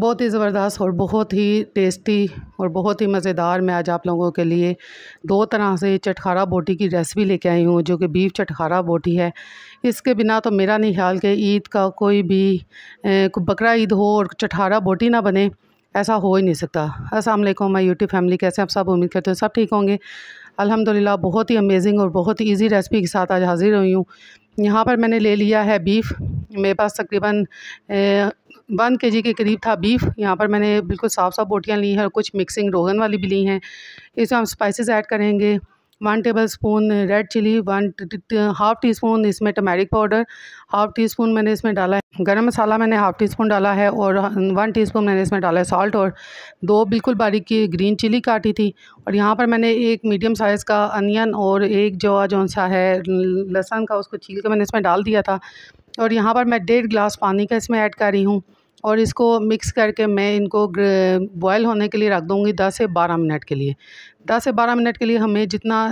बहुत ही ज़बरदस्त और बहुत ही टेस्टी और बहुत ही मज़ेदार मैं आज आप लोगों के लिए दो तरह से चटखारा बोटी की रेसिपी लेके आई हूँ जो कि बीफ चटखारा बोटी है इसके बिना तो मेरा नहीं ख्याल कि ईद का कोई भी बकरा ईद हो और चटखारा बोटी ना बने ऐसा हो ही नहीं सकता अस्सलाम मैं यूट्यूब फैमिली कैसे आप सब उम्मीद करते हो सब ठीक होंगे अलहमदिल्ला बहुत ही अमेजिंग और बहुत ही ईजी रेसिपी के साथ आज हाज़िर हुई हूँ यहाँ पर मैंने ले लिया है बीफ मेरे पास तकरीबन वन के जी के करीब था बीफ यहाँ पर मैंने बिल्कुल साफ़ साफ़ बोटियाँ ली हैं और कुछ मिक्सिंग रोगन वाली भी ली हैं इसमें हम स्पाइसेस ऐड करेंगे one tablespoon red chilli one half teaspoon इसमें turmeric powder half teaspoon मैंने इसमें डाला है गर्म मसाला मैंने हाफ़ टी स्पून डाला है और वन टी स्पून मैंने इसमें डाला है सॉल्ट और दो बिल्कुल बारीक की ग्रीन चिली काटी थी और यहाँ पर मैंने एक मीडियम साइज़ का अनियन और एक जो जो सा है लहसन का उसको छील के मैंने इसमें डाल दिया था और यहाँ पर मैं डेढ़ गिलास पानी का इसमें ऐड कर रही हूँ और इसको मिक्स करके मैं इनको बॉयल होने के लिए रख दूँगी दस से बारह मिनट के लिए दस से बारह मिनट के लिए हमें जितना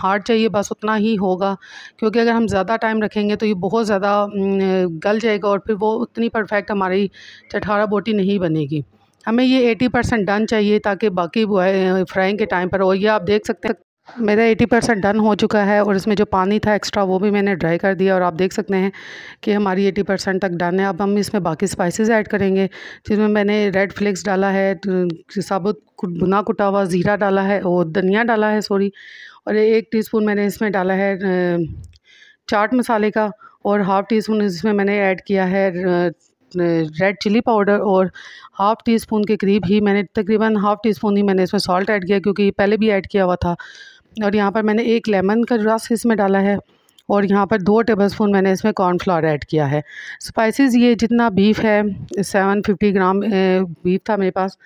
हार्ड चाहिए बस उतना ही होगा क्योंकि अगर हम ज़्यादा टाइम रखेंगे तो ये बहुत ज़्यादा गल जाएगा और फिर वो उतनी परफेक्ट हमारी चटारा बोटी नहीं बनेगी हमें ये 80 परसेंट डन चाहिए ताकि बाकी फ्राइंग के टाइम पर और ये आप देख सकते हैं मेरा 80 परसेंट डन हो चुका है और इसमें जो पानी था एक्स्ट्रा वो भी मैंने ड्राई कर दिया और आप देख सकते हैं कि हमारी 80 परसेंट तक डन है अब हम इसमें बाकी स्पाइसेस ऐड करेंगे जिसमें मैंने रेड फ्लेक्स डाला है साबुत भुना कुटा हुआ ज़ीरा डाला है और धनिया डाला है सॉरी और एक टी मैंने इसमें डाला है चाट मसाले का और हाफ़ टी स्पून इसमें मैंने ऐड किया है रेड चिली पाउडर और हाफ़ टी स्पून के करीब ही मैंने तकरीबन हाफ़ टी स्पून ही मैंने इसमें सॉल्ट ऐड किया क्योंकि पहले भी ऐड किया हुआ था और यहाँ पर मैंने एक लेमन का रस इसमें डाला है और यहाँ पर दो टेबलस्पून मैंने इसमें कॉर्नफ्लावर ऐड किया है स्पाइसेस ये जितना बीफ है सेवन फिफ्टी ग्राम बीफ था मेरे पास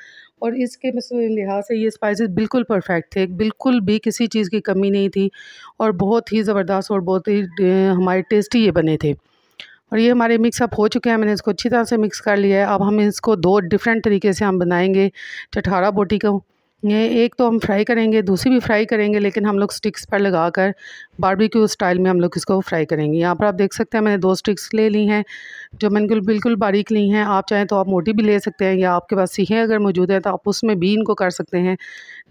और इसके लिहाज से ये स्पाइसेस बिल्कुल परफेक्ट थे बिल्कुल भी किसी चीज़ की कमी नहीं थी और बहुत ही ज़बरदस्त और बहुत ही हमारे टेस्टी ये बने थे और ये हमारे मिक्स अप हो चुके हैं मैंने इसको अच्छी तरह से मिक्स कर लिया है अब हम इसको दो डिफरेंट तरीके से हम बनाएंगे चठारा बोटी को ये एक तो हम फ्राई करेंगे दूसरी भी फ्राई करेंगे लेकिन हम लोग स्टिक्स पर लगा कर बारबेक्यू स्टाइल में हम लोग इसको फ्राई करेंगे यहाँ पर आप देख सकते हैं मैंने दो स्टिक्स ले ली हैं जो मैंने बिल्कुल बारीक ली हैं आप चाहें तो आप मोटी भी ले सकते हैं या आपके पास सीखें अगर मौजूद हैं तो आप उसमें भी इनको कर सकते हैं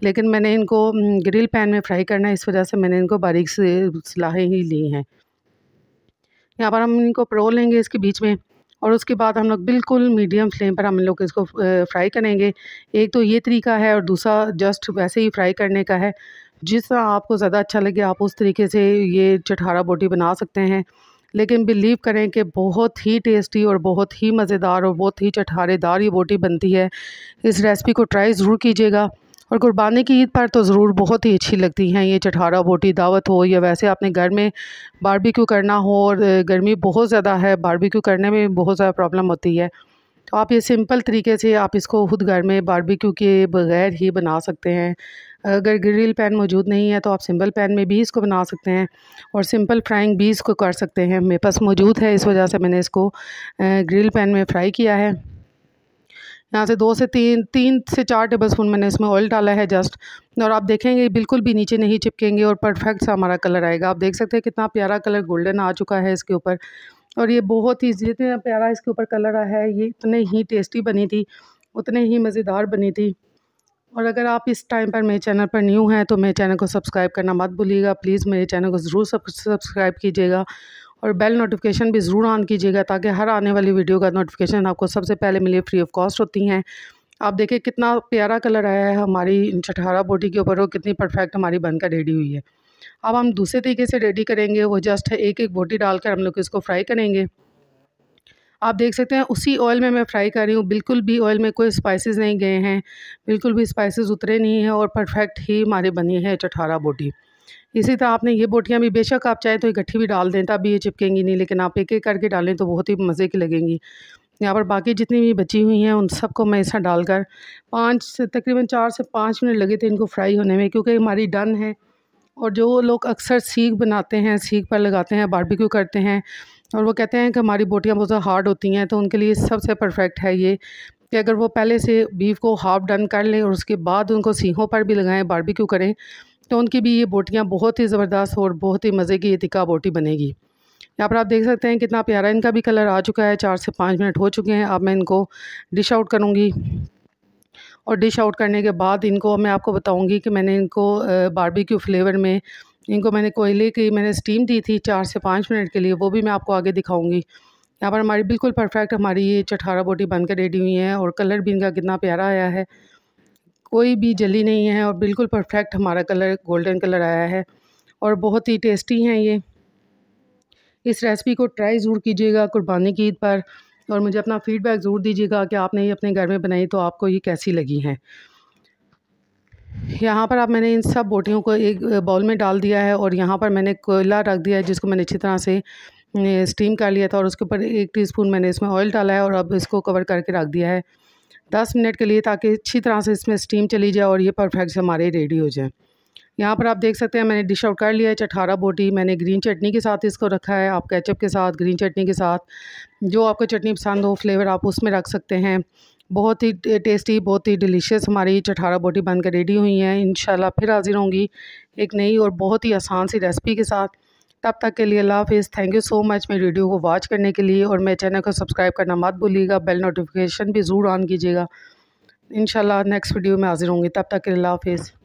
लेकिन मैंने इनको ग्रिल पैन में फ्राई करना है इस वजह से मैंने इनको बारीक से सलाहें ही ली हैं यहाँ पर हम इनको परोल लेंगे इसके बीच में और उसके बाद हम लोग बिल्कुल मीडियम फ्लेम पर हम लोग इसको फ्राई करेंगे एक तो ये तरीका है और दूसरा जस्ट वैसे ही फ्राई करने का है जिस तरह आपको ज़्यादा अच्छा लगे आप उस तरीके से ये चटहारा बोटी बना सकते हैं लेकिन बिलीव करें कि बहुत ही टेस्टी और बहुत ही मज़ेदार और बहुत ही चटहारेदार ये बोटी बनती है इस रेसिपी को ट्राई ज़रूर कीजिएगा और कुर्बानी की ईद पर तो ज़रूर बहुत ही अच्छी लगती हैं ये चटारा बोटी दावत हो या वैसे आपने घर में बारबेक्यू करना हो और गर्मी बहुत ज़्यादा है बारबेक्यू करने में बहुत ज़्यादा प्रॉब्लम होती है तो आप ये सिंपल तरीके से आप इसको खुद घर में बारबेक्यू के बगैर ही बना सकते हैं अगर ग्रिल पैन मौजूद नहीं है तो आप सिंपल पैन में भी इसको बना सकते हैं और सिंपल फ्राइंग भी इसको कर सकते हैं मेरे पास मौजूद है इस वजह से मैंने इसको ग्रिल पैन में फ्राई किया है यहाँ से दो से तीन तीन से चार टेबल स्पून मैंने इसमें ऑयल डाला है जस्ट और आप देखेंगे बिल्कुल भी नीचे नहीं चिपकेंगे और परफेक्ट सा हमारा कलर आएगा आप देख सकते हैं कितना प्यारा कलर गोल्डन आ चुका है इसके ऊपर और ये बहुत ही जितना प्यारा इसके ऊपर कलर आया है ये इतने ही टेस्टी बनी थी उतने ही मज़ेदार बनी थी और अगर आप इस टाइम पर मेरे चैनल पर न्यू हैं तो मेरे चैनल को सब्सक्राइब करना मत भूलिएगा प्लीज़ मेरे चैनल को ज़रूर सब्सक्राइब कीजिएगा और बेल नोटिफिकेशन भी ज़रूर ऑन कीजिएगा ताकि हर आने वाली वीडियो का नोटिफिकेशन आपको सबसे पहले मिले फ्री ऑफ कॉस्ट होती हैं आप देखिए कितना प्यारा कलर आया है हमारी चटहारा बोटी के ऊपर और कितनी परफेक्ट हमारी बनकर रेडी हुई है अब हम दूसरे तरीके से रेडी करेंगे वो जस्ट एक एक बोटी डालकर हम लोग इसको फ्राई करेंगे आप देख सकते हैं उसी ऑयल में मैं फ्राई कर रही हूँ बिल्कुल भी ऑयल में कोई स्पाइसेस नहीं गए हैं बिल्कुल भी स्पाइसेस उतरे नहीं हैं और परफेक्ट ही हमारी बनी है चटहारा बोटी इसी तरह आपने ये बोटियाँ भी बेशक आप चाहे तो इकट्ठी भी डाल दें तब ये चिपकेंगी नहीं लेकिन आप एक एक करके डालें तो बहुत ही मज़े की लगेंगी यहाँ पर बाकी जितनी भी बची हुई हैं उन सबको मैं ऐसा डालकर पाँच से तकरीबन चार से पाँच मिनट लगे थे इनको फ्राई होने में क्योंकि हमारी डन है और जो लोग अक्सर सीख बनाते हैं सीख पर लगाते हैं बारबेक्यू करते हैं और वो कहते हैं कि हमारी बोटियाँ बहुत हार्ड होती हैं तो उनके लिए सबसे परफेक्ट है ये कि अगर वो पहले से बीफ को हाफ डन कर लें और उसके बाद उनको सीखों पर भी लगाएं बारबेक्यू करें तो उनकी भी ये बोटियाँ बहुत ही ज़बरदस्त और बहुत ही मज़े की ये तिका बोटी बनेगी यहाँ पर आप देख सकते हैं कितना प्यारा इनका भी कलर आ चुका है चार से पाँच मिनट हो चुके हैं अब मैं इनको डिश आउट करूँगी और डिश आउट करने के बाद इनको मैं आपको बताऊँगी कि मैंने इनको बारबेक्यू फ्लेवर में इनको मैंने कोयले की मैंने स्टीम दी थी चार से पाँच मिनट के लिए वो भी मैं आपको आगे दिखाऊँगी यहाँ पर हमारी बिल्कुल परफेक्ट हमारी ये चठारा बोटी बनकर रेडी हुई है और कलर भी इनका कितना प्यारा आया है कोई भी जली नहीं है और बिल्कुल परफेक्ट हमारा कलर गोल्डन कलर आया है और बहुत ही टेस्टी हैं ये इस रेसिपी को ट्राई ज़रूर कीजिएगा कुर्बानी की ईद पर और मुझे अपना फ़ीडबैक ज़रूर दीजिएगा कि आपने ये अपने घर में बनाई तो आपको ये कैसी लगी है यहाँ पर आप मैंने इन सब बोटियों को एक बाउल में डाल दिया है और यहाँ पर मैंने कोयला रख दिया है जिसको मैंने अच्छी तरह से स्टीम कर लिया था और उसके ऊपर एक टीस्पून मैंने इसमें ऑयल डाला है और अब इसको कवर करके रख दिया है दस मिनट के लिए ताकि अच्छी तरह से इसमें स्टीम चली जाए और ये परफेक्ट से हमारे रेडी हो जाए यहाँ पर आप देख सकते हैं मैंने डिश आउट कर लिया है चठारा बोटी मैंने ग्रीन चटनी के साथ इसको रखा है आप कैचअप के साथ ग्रीन चटनी के साथ जो आपको चटनी पसंद हो फ्लेवर आप उसमें रख सकते हैं बहुत ही टेस्टी बहुत ही डिलीशियस हमारी चठारा बोटी बनकर रेडी हुई हैं इन फिर हाजिर होंगी एक नई और बहुत ही आसान सी रेसिपी के साथ तब तक के लिए अल्लाह हाफिज़ थैंक यू सो मच मेरी वीडियो को वॉच करने के लिए और मेरे चैनल को सब्सक्राइब करना मत भूलिएगा बेल नोटिफिकेशन भी ज़रूर ऑन कीजिएगा इन नेक्स्ट वीडियो में हाजिर होंगी तब तक के लिए अल्लाह हाफिज़